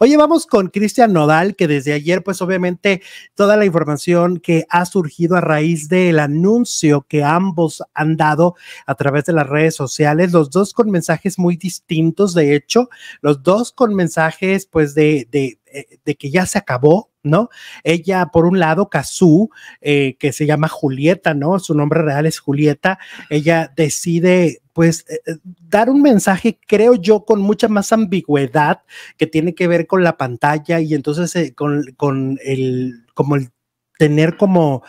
Hoy vamos con Cristian Nodal, que desde ayer, pues obviamente, toda la información que ha surgido a raíz del anuncio que ambos han dado a través de las redes sociales, los dos con mensajes muy distintos, de hecho, los dos con mensajes, pues, de, de eh, de que ya se acabó, ¿no? Ella, por un lado, Kazú, eh, que se llama Julieta, ¿no? Su nombre real es Julieta, ella decide pues eh, dar un mensaje, creo yo, con mucha más ambigüedad que tiene que ver con la pantalla y entonces con, con el, como el tener como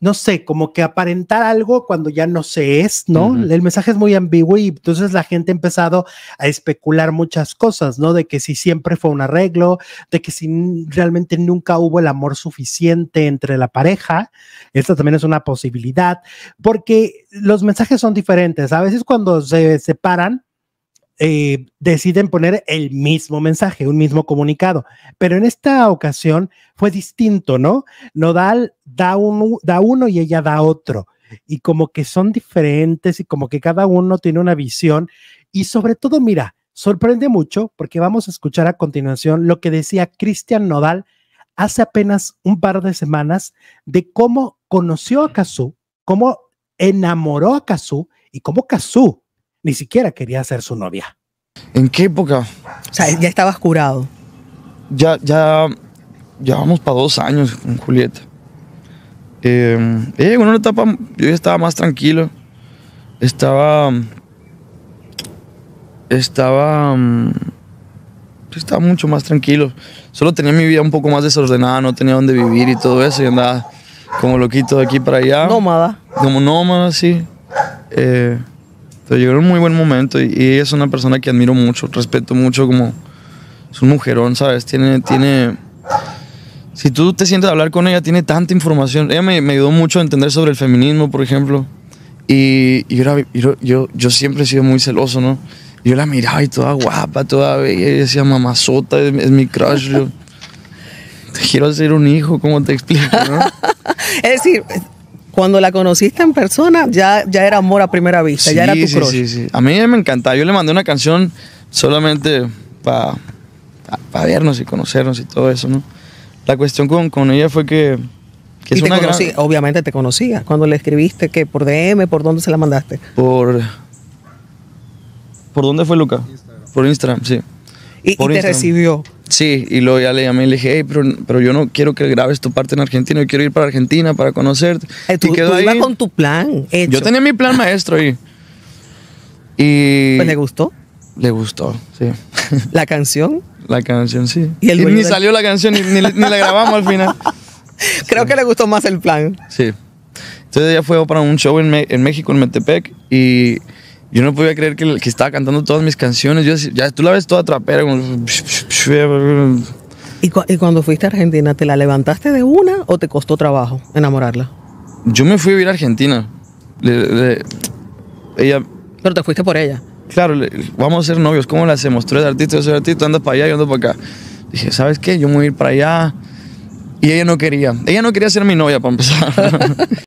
no sé, como que aparentar algo cuando ya no se es, ¿no? El mensaje es muy ambiguo y entonces la gente ha empezado a especular muchas cosas, ¿no? De que si siempre fue un arreglo, de que si realmente nunca hubo el amor suficiente entre la pareja, esta también es una posibilidad, porque los mensajes son diferentes. A veces cuando se separan, eh, deciden poner el mismo mensaje, un mismo comunicado. Pero en esta ocasión fue distinto, ¿no? Nodal da, da uno y ella da otro. Y como que son diferentes y como que cada uno tiene una visión. Y sobre todo, mira, sorprende mucho porque vamos a escuchar a continuación lo que decía Cristian Nodal hace apenas un par de semanas de cómo conoció a Kazú, cómo enamoró a Kazú y cómo Kazú ni siquiera quería ser su novia. ¿En qué época? O sea, ya estabas curado. Ya, ya, ya vamos para dos años con Julieta. Eh, en una etapa, yo ya estaba más tranquilo. Estaba. Estaba. Em, estaba mucho más tranquilo. Solo tenía mi vida un poco más desordenada, no tenía dónde vivir y todo eso. Y andaba como loquito de aquí para allá. Nómada. Como nómada, sí. Eh, pero llegó un muy buen momento y, es una persona que admiro mucho, respeto mucho, como es un mujerón, ¿sabes? Tiene, tiene, si tú te sientes a hablar con ella, tiene tanta información. Ella me, ayudó mucho a entender sobre el feminismo, por ejemplo. Y, yo, yo, siempre he sido muy celoso, ¿no? yo la miraba y toda guapa, toda bella, y decía, mamazota, es, mi crush. te quiero hacer un hijo, ¿cómo te explico, es decir, cuando la conociste en persona, ya, ya era amor a primera vista, ya era tu sí, Sí, sí, A mí me encantaba. Yo le mandé una canción solamente para vernos y conocernos y todo eso, ¿no? La cuestión con, con ella fue que... y te conocí, Obviamente te conocía. Cuando le escribiste, que ¿Por DM? ¿Por dónde se la mandaste? Por... ¿Por dónde fue, Luca? Por Instagram, sí. Y, te recibió. Sí, y luego ya le llamé y le dije, pero, yo no quiero que grabes tu parte en Argentina, yo quiero ir para Argentina para conocerte. Eh, y quedó ahí. con tu plan Yo tenía mi plan maestro ahí. Y ¿Pues le gustó? Le gustó, sí. ¿La canción? La canción, sí. ¿Y ni salió la canción, ni, la grabamos al final. Creo que le gustó más el plan. Sí. Entonces ya fue para un show en México, en Metepec, y yo no podía creer que, estaba cantando todas mis canciones. Yo, ya tú la ves toda trapera. ¿Y, cuando fuiste a Argentina, te la levantaste de una o te costó trabajo enamorarla? Yo me fui a vivir a Argentina. ella. Pero te fuiste por ella. Claro, vamos a ser novios. ¿Cómo la se mostró el artista, yo soy artista, ando para allá, y ando para acá. Dije, ¿sabes qué? Yo me voy a ir para allá. Y ella no quería. Ella no quería ser mi novia para empezar.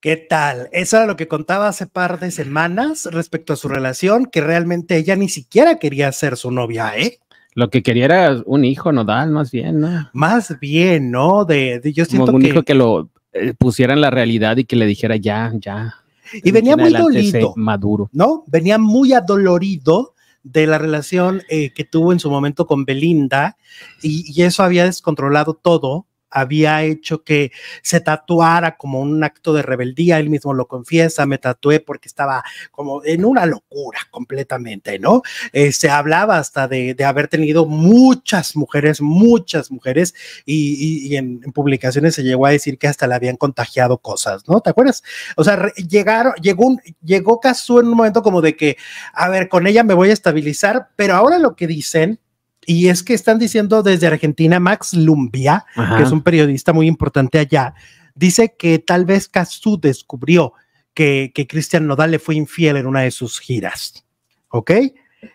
¿Qué tal? Eso era lo que contaba hace par de semanas respecto a su relación, que realmente ella ni siquiera quería ser su novia, ¿eh? Lo que quería era un hijo nodal, más bien, ¿no? Más bien, ¿no? De, yo siento un hijo que lo eh, pusiera en la realidad y que le dijera ya, ya. Y venía muy dolido. Maduro. ¿No? Venía muy adolorido de la relación eh, que tuvo en su momento con Belinda y, eso había descontrolado todo había hecho que se tatuara como un acto de rebeldía, él mismo lo confiesa, me tatué porque estaba como en una locura completamente, ¿no? Eh, se hablaba hasta de, haber tenido muchas mujeres, muchas mujeres, y, en, publicaciones se llegó a decir que hasta le habían contagiado cosas, ¿no? ¿Te acuerdas? O sea, llegaron, llegó, un, llegó en un momento como de que, a ver, con ella me voy a estabilizar, pero ahora lo que dicen y es que están diciendo desde Argentina, Max Lumbia, que es un periodista muy importante allá, dice que tal vez Cazú descubrió que, que Cristian Nodal le fue infiel en una de sus giras. ¿Ok?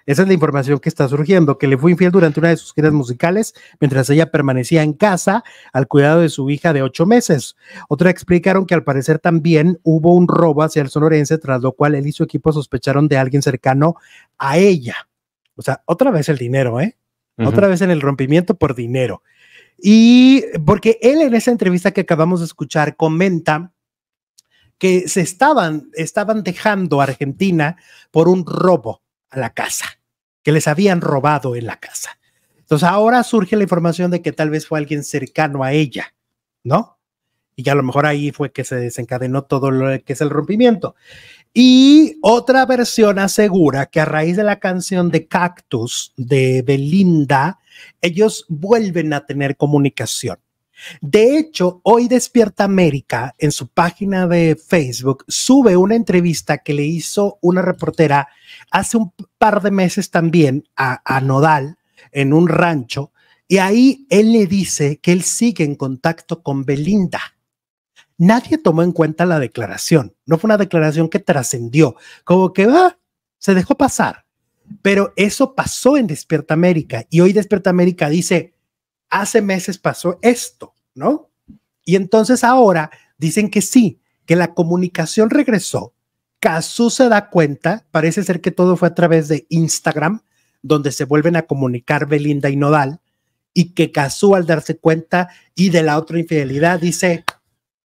Esa es la información que está surgiendo, que le fue infiel durante una de sus giras musicales mientras ella permanecía en casa al cuidado de su hija de ocho meses. Otra explicaron que al parecer también hubo un robo hacia el sonorense, tras lo cual él y su equipo sospecharon de alguien cercano a ella. O sea, otra vez el dinero, ¿eh? otra vez en el rompimiento por dinero. Y porque él en esa entrevista que acabamos de escuchar comenta que se estaban, estaban dejando a Argentina por un robo a la casa, que les habían robado en la casa. Entonces ahora surge la información de que tal vez fue alguien cercano a ella, ¿no? Y a lo mejor ahí fue que se desencadenó todo lo que es el rompimiento. Y otra versión asegura que a raíz de la canción de Cactus de Belinda, ellos vuelven a tener comunicación. De hecho, hoy Despierta América en su página de Facebook sube una entrevista que le hizo una reportera hace un par de meses también a, Nodal en un rancho y ahí él le dice que él sigue en contacto con Belinda nadie tomó en cuenta la declaración. No fue una declaración que trascendió, como que va, ah, se dejó pasar. Pero eso pasó en Despierta América y hoy Despierta América dice, hace meses pasó esto, ¿no? Y entonces ahora dicen que sí, que la comunicación regresó. Casu se da cuenta, parece ser que todo fue a través de Instagram, donde se vuelven a comunicar Belinda y Nodal, y que Casu al darse cuenta y de la otra infidelidad dice,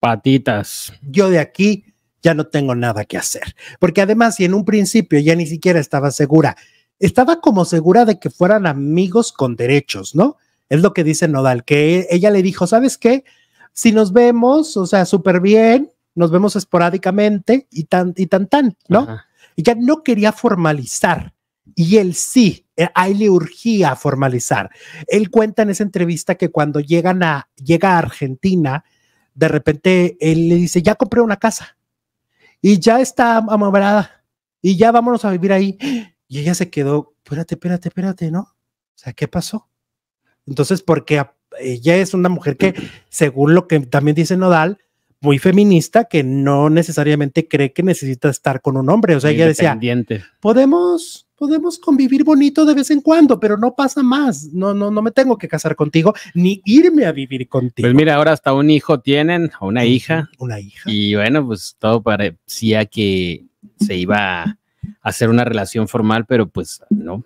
patitas. Yo de aquí ya no tengo nada que hacer. Porque además, si en un principio ya ni siquiera estaba segura, estaba como segura de que fueran amigos con derechos, ¿no? Es lo que dice Nodal, que ella le dijo, ¿sabes qué? Si nos vemos, o sea, súper bien, nos vemos esporádicamente y tan, y tan, tan, ¿no? Y ya no quería formalizar y él sí, eh, a le urgía formalizar. Él cuenta en esa entrevista que cuando llegan a, llega a Argentina, de repente él le dice, ya compré una casa y ya está amorada y ya vámonos a vivir ahí. Y ella se quedó, espérate, espérate, espérate, ¿no? O sea, ¿qué pasó? Entonces, porque ella es una mujer que, según lo que también dice Nodal, muy feminista, que no necesariamente cree que necesita estar con un hombre. O sea, ella decía, podemos podemos convivir bonito de vez en cuando, pero no pasa más. No, no, no me tengo que casar contigo ni irme a vivir contigo. Pues mira, ahora hasta un hijo tienen, o una hija. Una hija. Y bueno, pues todo parecía que se iba a hacer una relación formal, pero pues no.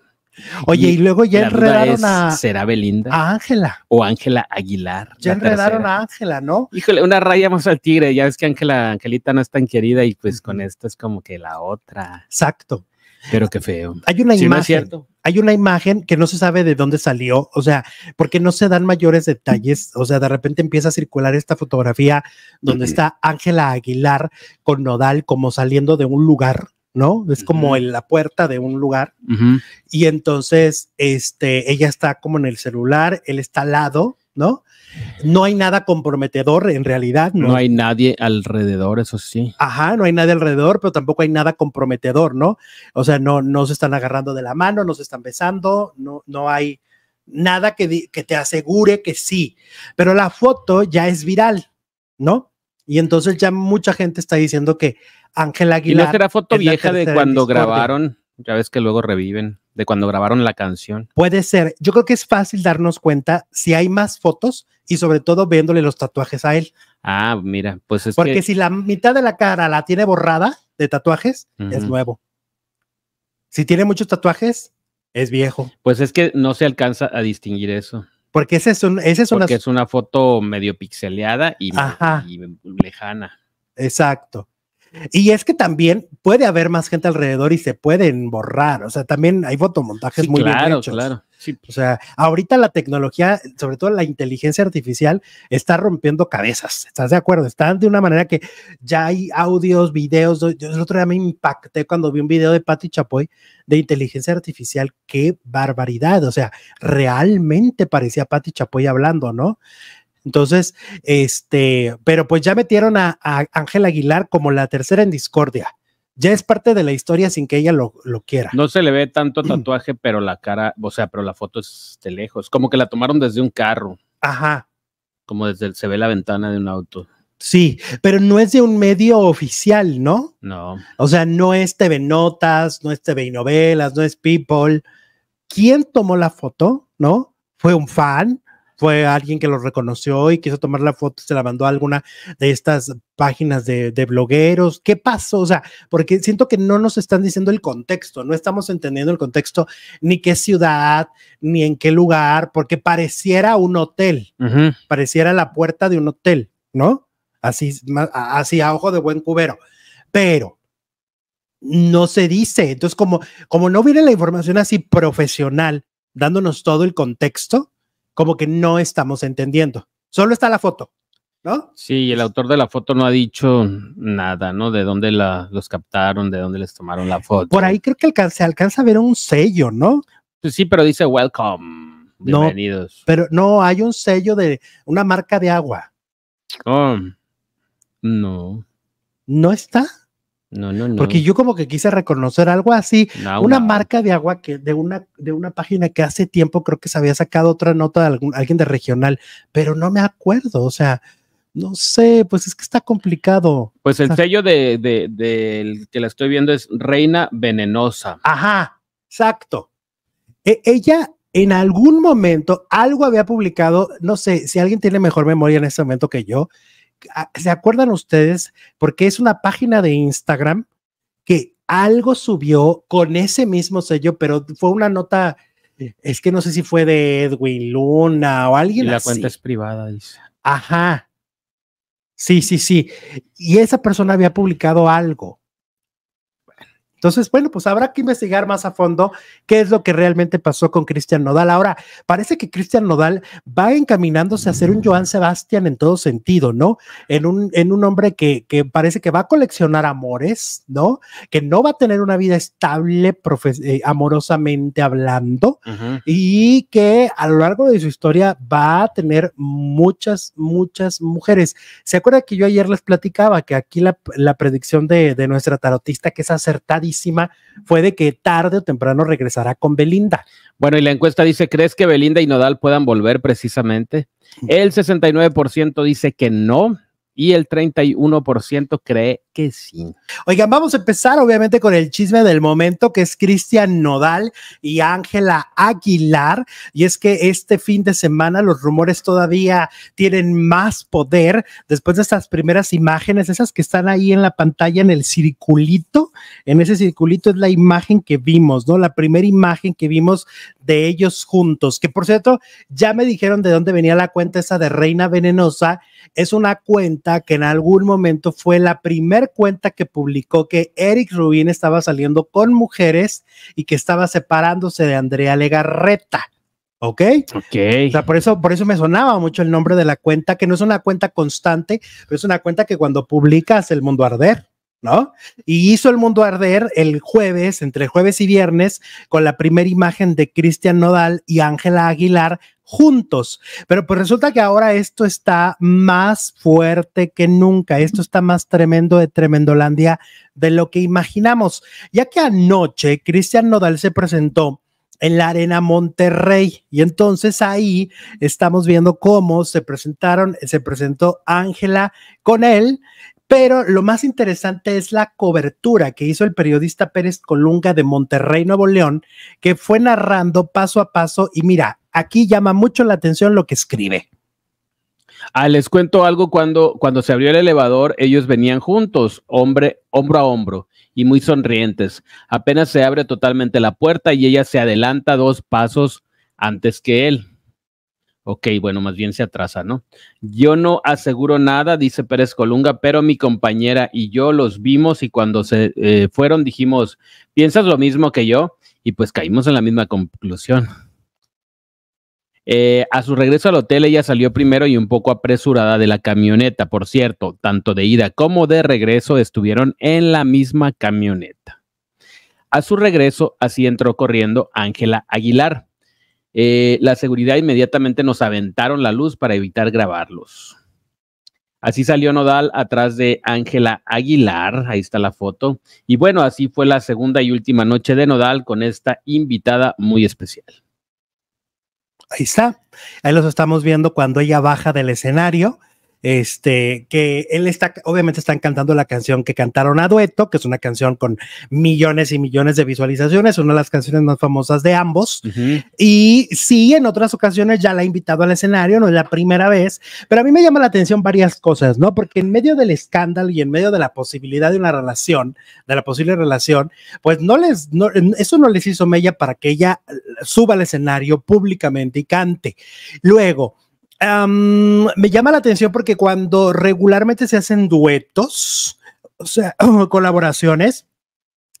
Oye, y, luego ya enredaron a. ¿Será Belinda? A Ángela. O Ángela Aguilar. Ya enredaron a Ángela, ¿no? Híjole, una raya más al tigre. Ya ves que Ángela, Angelita no es tan querida y pues con esto es como que la otra. Exacto. Pero qué feo. Hay una imagen. hay una imagen que no se sabe de dónde salió, o sea, porque no se dan mayores detalles, o sea, de repente empieza a circular esta fotografía donde está Ángela Aguilar con Nodal como saliendo de un lugar, ¿no? Es como en la puerta de un lugar. Y entonces, este, ella está como en el celular, él está al lado, ¿no? No hay nada comprometedor en realidad. ¿no? no hay nadie alrededor, eso sí. Ajá, no hay nadie alrededor, pero tampoco hay nada comprometedor, ¿no? O sea, no, no se están agarrando de la mano, no se están besando, no, no hay nada que, te asegure que sí. Pero la foto ya es viral, ¿no? Y entonces ya mucha gente está diciendo que Ángel Aguilar. Y no foto vieja de cuando grabaron, ya ves que luego reviven de cuando grabaron la canción. Puede ser. Yo creo que es fácil darnos cuenta si hay más fotos y sobre todo viéndole los tatuajes a él. Ah, mira, pues es Porque si la mitad de la cara la tiene borrada de tatuajes, es nuevo. Si tiene muchos tatuajes, es viejo. Pues es que no se alcanza a distinguir eso. Porque ese es un, es Porque una... es una foto medio pixeleada y, y lejana. Exacto. Y es que también puede haber más gente alrededor y se pueden borrar. O sea, también hay fotomontajes muy claro, Claro, O sea, ahorita la tecnología, sobre todo la inteligencia artificial, está rompiendo cabezas. ¿Estás de acuerdo? Están de una manera que ya hay audios, videos. Yo el otro día me impacté cuando vi un video de Patti Chapoy de inteligencia artificial. ¡Qué barbaridad! O sea, realmente parecía Pati Chapoy hablando, ¿no? Entonces, este, pero pues ya metieron a Ángel Aguilar como la tercera en discordia. Ya es parte de la historia sin que ella lo, quiera. No se le ve tanto tatuaje, pero la cara, o sea, pero la foto es de lejos. Como que la tomaron desde un carro. Ajá. Como desde se ve la ventana de un auto. Sí, pero no es de un medio oficial, ¿no? No. O sea, no es TV Notas, no es TV Novelas, no es People. ¿Quién tomó la foto? ¿No? ¿Fue un fan? fue alguien que lo reconoció y quiso tomar la foto, se la mandó a alguna de estas páginas de, blogueros. ¿Qué pasó? O sea, porque siento que no nos están diciendo el contexto, no estamos entendiendo el contexto, ni qué ciudad, ni en qué lugar, porque pareciera un hotel, pareciera la puerta de un hotel, ¿no? Así, así a ojo de buen cubero. Pero no se dice. Entonces, como, como no viene la información así profesional, dándonos todo el contexto, como que no estamos entendiendo. Solo está la foto, ¿no? Sí, el pues autor de la foto no ha dicho nada, ¿no? De dónde la, los captaron, de dónde les tomaron la foto. Por ahí creo que se alcanza a ver un sello, ¿no? Pues sí, pero dice welcome. Bienvenidos. pero no, hay un sello de una marca de agua. Oh, no. ¿No está? Porque yo como que quise reconocer algo así, una marca de agua que de una de una página que hace tiempo creo que se había sacado otra nota de algún, alguien de regional, pero no me acuerdo, o sea, no sé, pues es que está complicado. Pues el sello de, que la estoy viendo es Reina Venenosa. Ajá, exacto. E, ella en algún momento algo había publicado, no sé si alguien tiene mejor memoria en ese momento que yo, Ah, ¿se acuerdan ustedes? Porque es una página de Instagram que algo subió con ese mismo sello, pero fue una nota, es que no sé si fue de Edwin Luna o alguien. Y la cuenta es privada, dice. Ajá. Sí, sí, sí. Y esa persona había publicado algo entonces, bueno, pues habrá que investigar más a fondo qué es lo que realmente pasó con Cristian Nodal. Ahora, parece que Cristian Nodal va encaminándose a ser un Joan Sebastián en todo sentido, ¿no? En un, en un hombre que, parece que va a coleccionar amores, ¿no? Que no va a tener una vida estable eh, amorosamente hablando y que a lo largo de su historia va a tener muchas, muchas mujeres. ¿Se acuerda que yo ayer les platicaba que aquí la, predicción de, de nuestra tarotista, que es acertadísima, fue de que tarde o temprano regresará con Belinda. Bueno, y la encuesta dice, ¿crees que Belinda y Nodal puedan volver precisamente? Mm. El 69% dice que no, y el 31% cree que sí. Oigan, vamos a empezar obviamente con el chisme del momento que es Cristian Nodal y Ángela Aguilar. Y es que este fin de semana los rumores todavía tienen más poder después de estas primeras imágenes, esas que están ahí en la pantalla en el circulito. En ese circulito es la imagen que vimos, ¿no? La primera imagen que vimos de ellos juntos, que por cierto, ya me dijeron de dónde venía la cuenta esa de Reina Venenosa es una cuenta que en algún momento fue la primer cuenta que publicó que Eric Rubin estaba saliendo con mujeres y que estaba separándose de Andrea Legarreta. ¿Ok? Ok. O sea, por eso, por eso me sonaba mucho el nombre de la cuenta, que no es una cuenta constante, pero es una cuenta que cuando publicas el mundo arder. ¿no? Y hizo el mundo arder el jueves, entre jueves y viernes, con la primera imagen de Cristian Nodal y Ángela Aguilar juntos. Pero pues resulta que ahora esto está más fuerte que nunca. Esto está más tremendo de Tremendolandia de lo que imaginamos, ya que anoche Cristian Nodal se presentó en la Arena Monterrey. Y entonces ahí estamos viendo cómo se presentaron, se presentó Ángela con él pero lo más interesante es la cobertura que hizo el periodista Pérez Colunga de Monterrey, Nuevo León, que fue narrando paso a paso y mira, aquí llama mucho la atención lo que escribe. Ah, les cuento algo, cuando, cuando se abrió el elevador, ellos venían juntos, hombre, hombro a hombro, y muy sonrientes. Apenas se abre totalmente la puerta y ella se adelanta dos pasos antes que él. Ok, bueno, más bien se atrasa, ¿no? Yo no aseguro nada, dice Pérez Colunga, pero mi compañera y yo los vimos y cuando se eh, fueron dijimos, ¿piensas lo mismo que yo? Y pues caímos en la misma conclusión. Eh, a su regreso al hotel, ella salió primero y un poco apresurada de la camioneta. Por cierto, tanto de ida como de regreso estuvieron en la misma camioneta. A su regreso, así entró corriendo Ángela Aguilar. Eh, la seguridad inmediatamente nos aventaron la luz para evitar grabarlos. Así salió Nodal atrás de Ángela Aguilar, ahí está la foto. Y bueno, así fue la segunda y última noche de Nodal con esta invitada muy especial. Ahí está, ahí los estamos viendo cuando ella baja del escenario este, que él está, obviamente están cantando la canción que cantaron a dueto, que es una canción con millones y millones de visualizaciones, una de las canciones más famosas de ambos. Y sí, en otras ocasiones ya la ha invitado al escenario, no es la primera vez, pero a mí me llama la atención varias cosas, ¿no? Porque en medio del escándalo y en medio de la posibilidad de una relación, de la posible relación, pues no les, eso no les hizo mella para que ella suba al escenario públicamente y cante. Luego, me llama la atención porque cuando regularmente se hacen duetos, o sea, colaboraciones,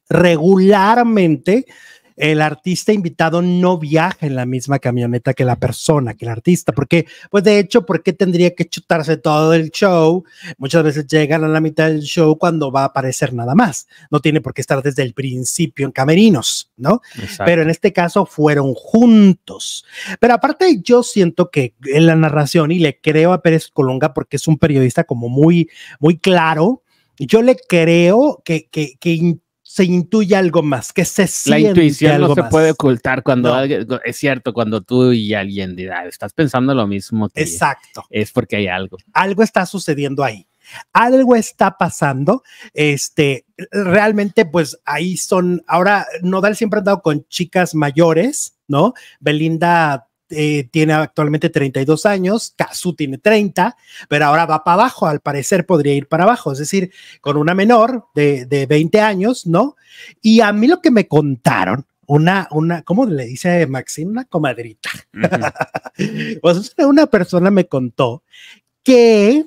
regularmente el artista invitado no viaja en la misma camioneta que la persona, que el artista, porque, pues de hecho, ¿por qué tendría que chutarse todo el show? Muchas veces llegan a la mitad del show cuando va a aparecer nada más, no tiene por qué estar desde el principio en camerinos, ¿no? Pero en este caso fueron juntos. Pero aparte yo siento que en la narración, y le creo a Pérez Colonga, porque es un periodista como muy, muy claro, yo le creo que, que, que, se intuye algo más, que se siente La intuición no se puede ocultar cuando es cierto, cuando tú y alguien diga, estás pensando lo mismo Exacto. es porque hay algo. Algo está sucediendo ahí. Algo está pasando. Este, realmente pues ahí son ahora Nodal siempre ha andado con chicas mayores, ¿no? Belinda eh, tiene actualmente 32 años, Kazu tiene 30, pero ahora va para abajo, al parecer podría ir para abajo, es decir, con una menor de, 20 años, ¿no? Y a mí lo que me contaron, una, una, ¿cómo le dice Maxim? Una comadrita. pues una persona me contó que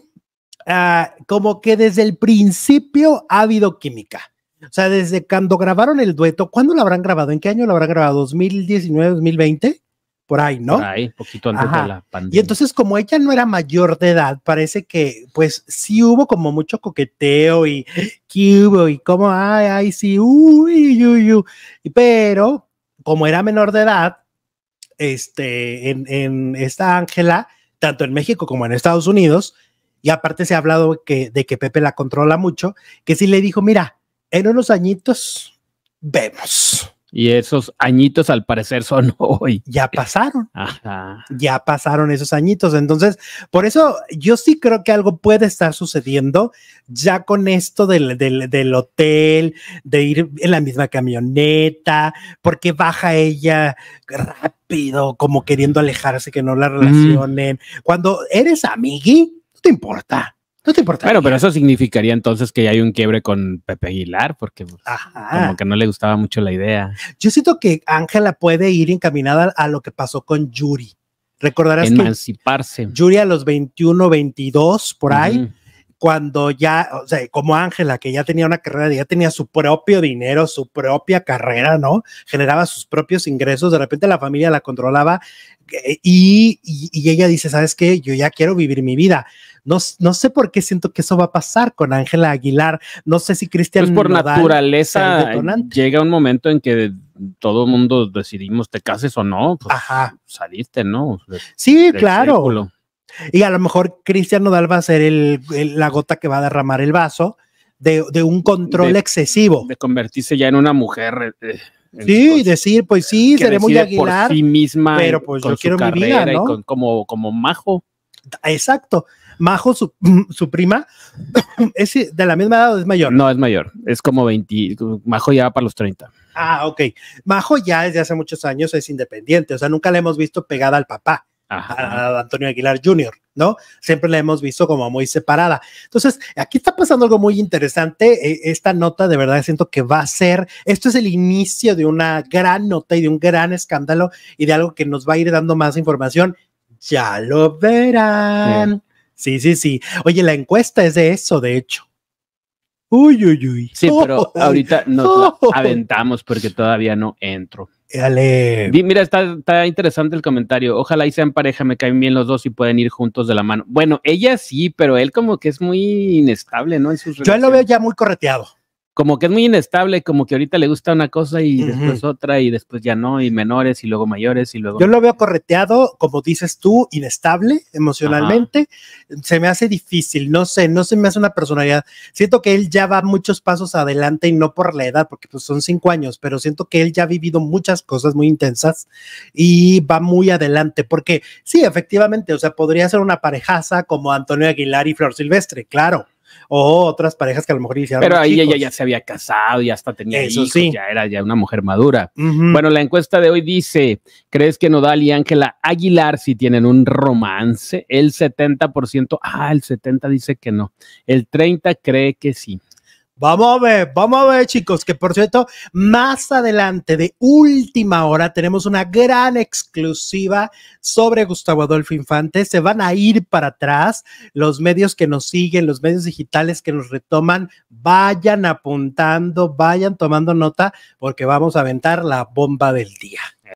ah, como que desde el principio ha habido química. O sea, desde cuando grabaron el dueto, ¿cuándo lo habrán grabado? ¿En qué año lo habrán grabado? ¿2019, 2020? por ahí, ¿no? ahí, poquito antes de la pandemia. Y entonces, como ella no era mayor de edad, parece que, pues, sí hubo como mucho coqueteo y que hubo y como, ay, ay, sí, uy, uy, uy. Pero, como era menor de edad, este, en, en esta Ángela, tanto en México como en Estados Unidos, y aparte se ha hablado que, de que Pepe la controla mucho, que sí le dijo, mira, en unos añitos vemos. Y esos añitos al parecer son hoy. Ya pasaron. Ya pasaron esos añitos. Entonces, por eso yo sí creo que algo puede estar sucediendo ya con esto del, hotel, de ir en la misma camioneta, porque baja ella rápido, como queriendo alejarse, que no la relacionen. Cuando eres amigui, no te importa no te importa. Bueno, pero eso significaría entonces que ya hay un quiebre con Pepe Aguilar, porque pues, como que no le gustaba mucho la idea. Yo siento que Ángela puede ir encaminada a lo que pasó con Yuri. Recordarás Emanciparse. Yuri a los 21, 22, por ahí cuando ya, o sea, como Ángela, que ya tenía una carrera, ya tenía su propio dinero, su propia carrera, ¿no? Generaba sus propios ingresos, de repente la familia la controlaba eh, y, ella dice, ¿sabes qué? Yo ya quiero vivir mi vida. No, no sé por qué siento que eso va a pasar con Ángela Aguilar. No sé si Cristian... es pues por naturaleza llega un momento en que todo el mundo decidimos te cases o no. Pues Ajá. Saliste, ¿no? sí, claro. Y a lo mejor Cristian Nodal va a ser la gota que va a derramar el vaso de, un control excesivo. De convertirse ya en una mujer. Eh, eh, sí, decir, pues sí, seré muy aguilar. Por sí misma. Pero pues yo quiero mi vida, como, como majo. Exacto. Majo, su, su, prima, es de la misma edad o es mayor. No, es mayor. Es como 20. Majo ya va para los 30. Ah, ok. Majo ya desde hace muchos años es independiente. O sea, nunca la hemos visto pegada al papá a, Antonio Aguilar Jr., ¿no? Siempre la hemos visto como muy separada. Entonces, aquí está pasando algo muy interesante. Eh, esta nota de verdad siento que va a ser, esto es el inicio de una gran nota y de un gran escándalo y de algo que nos va a ir dando más información. Ya lo verán. Sí, sí, sí. Oye, la encuesta es de eso, de hecho. Uy, uy, uy. Sí, pero ahorita nos aventamos porque todavía no entro. Mira, está, interesante el comentario. Ojalá y sean pareja, me caen bien los dos y pueden ir juntos de la mano. Bueno, ella sí, pero él como que es muy inestable, ¿no? Yo lo veo ya muy correteado como que es muy inestable, como que ahorita le gusta una cosa y después otra y después ya no, y menores y luego mayores y luego... Yo lo veo correteado, como dices tú, inestable emocionalmente, se me hace difícil, no sé, no se me hace una personalidad. Siento que él ya va muchos pasos adelante y no por la edad, porque pues son cinco años, pero siento que él ya ha vivido muchas cosas muy intensas y va muy adelante, porque sí, efectivamente, o sea, podría ser una parejaza como Antonio Aguilar y Flor Silvestre, claro o otras parejas que a lo mejor iniciaron. Pero ahí ella ya se había casado, y hasta tenía Eso hijos, sí. ya era ya una mujer madura. Bueno, la encuesta de hoy dice, ¿crees que Nodal y Ángela Aguilar si tienen un romance? El 70%, ah, el 70 dice que no, el 30 cree que sí. Vamos a ver, vamos a ver, chicos, que por cierto, más adelante de última hora tenemos una gran exclusiva sobre Gustavo Adolfo Infante. Se van a ir para atrás los medios que nos siguen, los medios digitales que nos retoman. Vayan apuntando, vayan tomando nota, porque vamos a aventar la bomba del día.